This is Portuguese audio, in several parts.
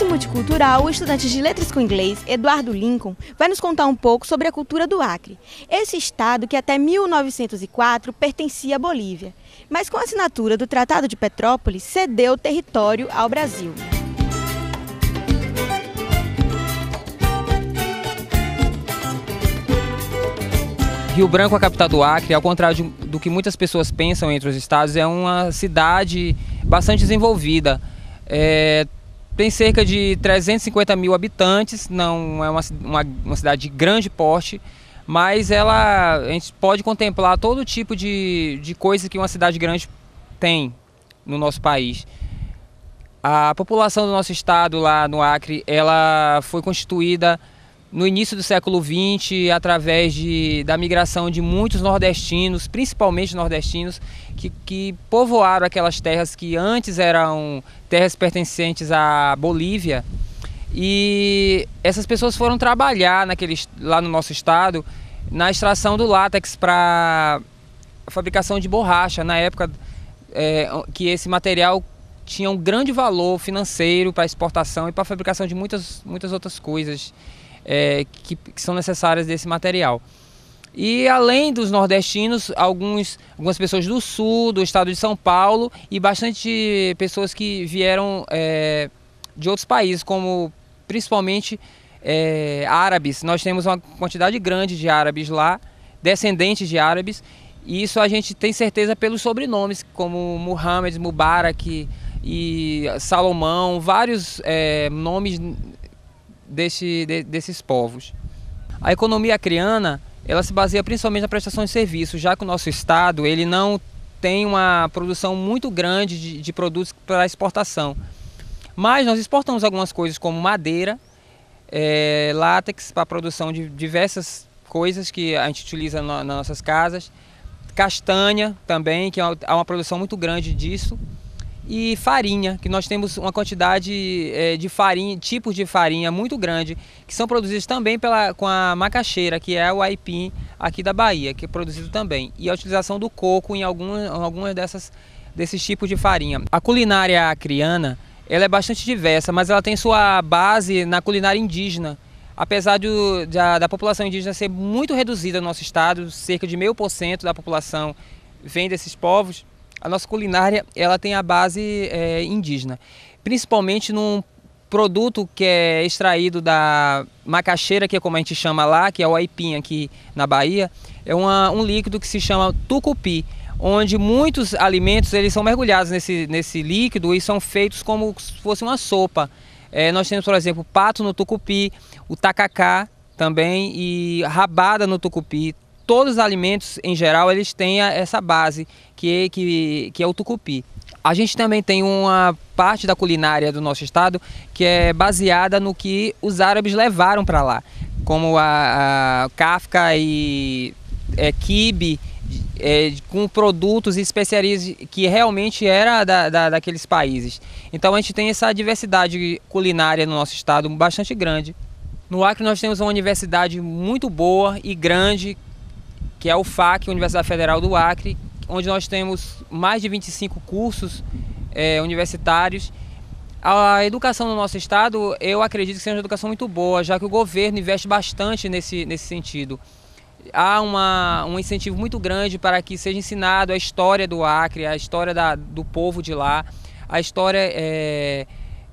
Nesse multicultural, o estudante de letras com inglês, Eduardo Lincoln, vai nos contar um pouco sobre a cultura do Acre, esse estado que até 1904 pertencia à Bolívia, mas com a assinatura do Tratado de Petrópolis cedeu território ao Brasil. Rio Branco, a capital do Acre, ao contrário do que muitas pessoas pensam entre os estados, é uma cidade bastante desenvolvida. É, tem cerca de 350 mil habitantes, não é uma, uma, uma cidade de grande porte, mas ela a gente pode contemplar todo tipo de, de coisa que uma cidade grande tem no nosso país. A população do nosso estado lá no Acre, ela foi constituída no início do século XX, através de, da migração de muitos nordestinos, principalmente nordestinos, que, que povoaram aquelas terras que antes eram terras pertencentes à Bolívia. E essas pessoas foram trabalhar naquele, lá no nosso estado na extração do látex para fabricação de borracha, na época é, que esse material tinha um grande valor financeiro para exportação e para fabricação de muitas, muitas outras coisas é, que, que são necessárias desse material. E além dos nordestinos, alguns, algumas pessoas do sul, do estado de São Paulo e bastante pessoas que vieram é, de outros países, como principalmente é, árabes. Nós temos uma quantidade grande de árabes lá, descendentes de árabes, e isso a gente tem certeza pelos sobrenomes, como Muhammad, Mubarak e Salomão, vários é, nomes desse, de, desses povos. A economia acriana ela se baseia principalmente na prestação de serviços, já que o nosso estado ele não tem uma produção muito grande de, de produtos para exportação. Mas nós exportamos algumas coisas como madeira, é, látex para a produção de diversas coisas que a gente utiliza na, nas nossas casas, castanha também, que é há uma produção muito grande disso e farinha, que nós temos uma quantidade é, de farinha, tipos de farinha muito grande, que são produzidos também pela, com a macaxeira, que é o aipim aqui da Bahia, que é produzido também, e a utilização do coco em algumas, algumas dessas, desses tipos de farinha. A culinária acriana ela é bastante diversa, mas ela tem sua base na culinária indígena, apesar do da, da população indígena ser muito reduzida no nosso estado, cerca de meio por cento da população vem desses povos, a nossa culinária ela tem a base é, indígena, principalmente num produto que é extraído da macaxeira, que é como a gente chama lá, que é o aipim aqui na Bahia, é uma, um líquido que se chama tucupi, onde muitos alimentos eles são mergulhados nesse, nesse líquido e são feitos como se fosse uma sopa. É, nós temos, por exemplo, pato no tucupi, o tacacá também e rabada no tucupi, todos os alimentos em geral eles têm essa base que, é, que, que é o tucupi. A gente também tem uma parte da culinária do nosso estado que é baseada no que os árabes levaram para lá, como a, a kafka e é, kibe, é, com produtos e especiarias que realmente era da, da, daqueles países. Então a gente tem essa diversidade culinária no nosso estado bastante grande. No Acre nós temos uma universidade muito boa e grande que é o FAC, Universidade Federal do Acre, onde nós temos mais de 25 cursos é, universitários. A educação no nosso estado, eu acredito que seja uma educação muito boa, já que o governo investe bastante nesse, nesse sentido. Há uma, um incentivo muito grande para que seja ensinado a história do Acre, a história da, do povo de lá, a história. É,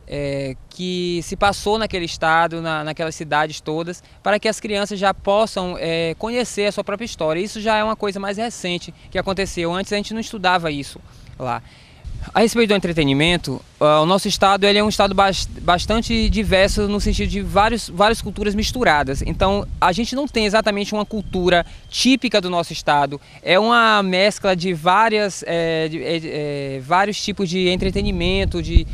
é, que se passou naquele estado, na, naquelas cidades todas, para que as crianças já possam é, conhecer a sua própria história. Isso já é uma coisa mais recente que aconteceu. Antes a gente não estudava isso lá. A respeito do entretenimento, ah, o nosso estado ele é um estado bastante diverso no sentido de vários, várias culturas misturadas. Então, a gente não tem exatamente uma cultura típica do nosso estado. É uma mescla de, várias, é, de, é, é, vários tipos de entretenimento, de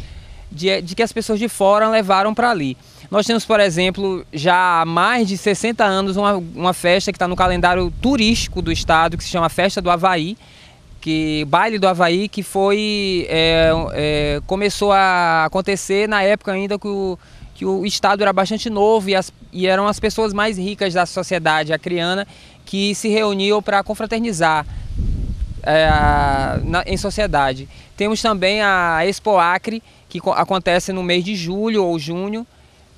de, de que as pessoas de fora levaram para ali. Nós temos, por exemplo, já há mais de 60 anos uma, uma festa que está no calendário turístico do estado, que se chama Festa do Havaí, que baile do Havaí, que foi é, é, começou a acontecer na época ainda que o, que o estado era bastante novo e, as, e eram as pessoas mais ricas da sociedade acriana que se reuniam para confraternizar é, na, em sociedade. Temos também a Expo Acre, que acontece no mês de julho ou junho.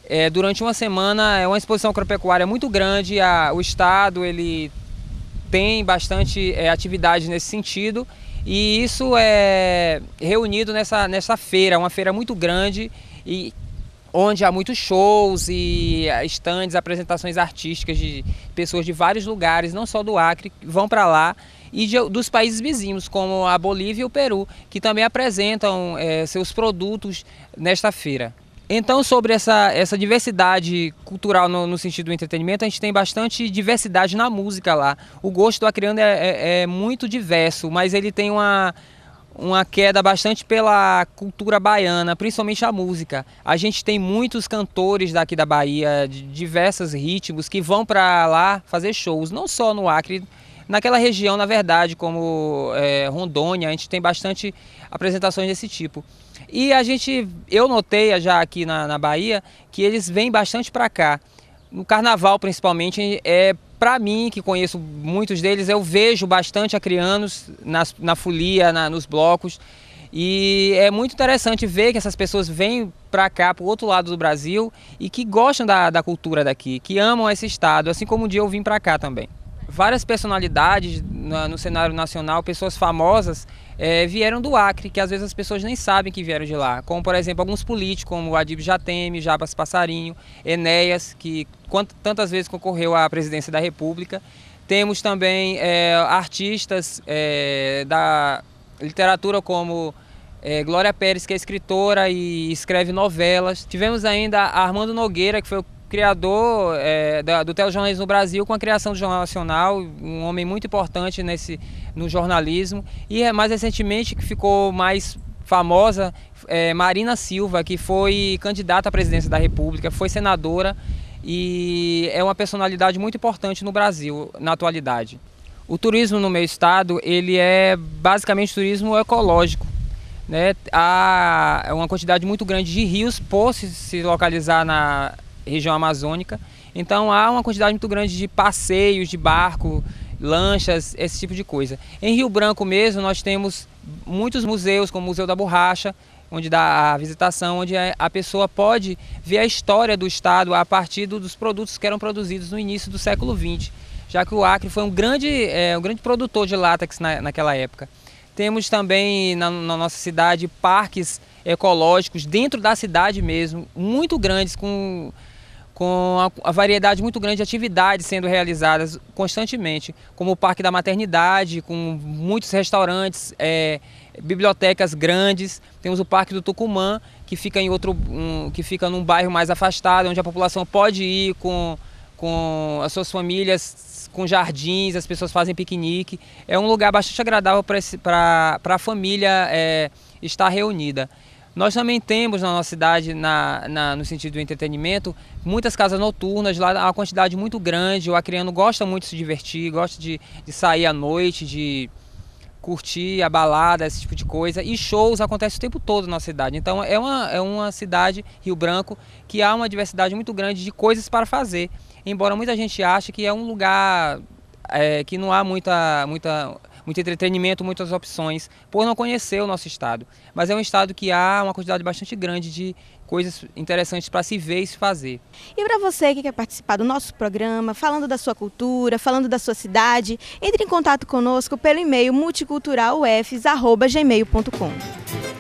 É, durante uma semana é uma exposição agropecuária muito grande, a, o Estado ele tem bastante é, atividade nesse sentido e isso é reunido nessa, nessa feira, uma feira muito grande e onde há muitos shows e é, estandes, apresentações artísticas de pessoas de vários lugares, não só do Acre, vão para lá e de, dos países vizinhos, como a Bolívia e o Peru, que também apresentam é, seus produtos nesta feira. Então, sobre essa, essa diversidade cultural no, no, sentido do entretenimento, a gente tem bastante diversidade na música lá. O gosto do acreano é, é, é muito diverso, mas ele tem uma, uma queda bastante pela cultura baiana, principalmente a música. A gente tem muitos cantores daqui da Bahia, de diversos ritmos, que vão para lá fazer shows, não só no Acre, Naquela região, na verdade, como é, Rondônia, a gente tem bastante apresentações desse tipo. E a gente, eu notei já aqui na, na Bahia que eles vêm bastante para cá. No carnaval, principalmente, é para mim, que conheço muitos deles, eu vejo bastante acrianos nas, na folia, na, nos blocos. E é muito interessante ver que essas pessoas vêm para cá, para o outro lado do Brasil, e que gostam da, da cultura daqui, que amam esse estado, assim como um dia eu vim para cá também várias personalidades na, no cenário nacional, pessoas famosas, é, vieram do Acre, que às vezes as pessoas nem sabem que vieram de lá. Como, por exemplo, alguns políticos, como Adib Jateme, Jabas Passarinho, Enéas, que quant, tantas vezes concorreu à presidência da República. Temos também é, artistas é, da literatura como é, Glória Pérez, que é escritora e escreve novelas. Tivemos ainda Armando Nogueira, que foi o criador é, da, do telejornalismo no Brasil, com a criação do Jornal Nacional, um homem muito importante nesse, no jornalismo. E é mais recentemente, que ficou mais famosa, é, Marina Silva, que foi candidata à presidência da República, foi senadora e é uma personalidade muito importante no Brasil na atualidade. O turismo no meu estado, ele é basicamente turismo ecológico. Né? Há uma quantidade muito grande de rios por se localizar na, região amazônica. Então há uma quantidade muito grande de passeios de barco, lanchas, esse tipo de coisa. Em Rio Branco mesmo nós temos muitos museus, como o Museu da Borracha, onde dá a visitação, onde é, a pessoa pode ver a história do estado a partir dos produtos que eram produzidos no início do século XX, já que o Acre foi um grande, é, um grande produtor de látex na, naquela época. Temos também na, na nossa cidade parques ecológicos dentro da cidade mesmo, muito grandes, com com a, variedade muito grande de atividades sendo realizadas constantemente, como o Parque da Maternidade, com muitos restaurantes, é, bibliotecas grandes. Temos o Parque do Tucumã, que fica em outro, um, que fica num bairro mais afastado, onde a população pode ir com com as suas famílias, com jardins, as pessoas fazem piquenique. É um lugar bastante agradável para a família é, estar reunida. Nós também temos na nossa cidade, na, na, no sentido do entretenimento, muitas casas noturnas, lá há uma quantidade muito grande. O acreano gosta muito de se divertir, gosta de, de sair à noite, de curtir a balada, esse tipo de coisa. E shows acontecem o tempo todo na nossa cidade. Então é uma, é uma cidade, Rio Branco, que há uma diversidade muito grande de coisas para fazer. Embora muita gente ache que é um lugar é, que não há muita, muita muito entretenimento, muitas opções, por não conhecer o nosso estado. Mas é um estado que há uma quantidade bastante grande de coisas interessantes para se ver e se fazer. E para você que quer participar do nosso programa, falando da sua cultura, falando da sua cidade, entre em contato conosco pelo e-mail multiculturalufs@gmail.com.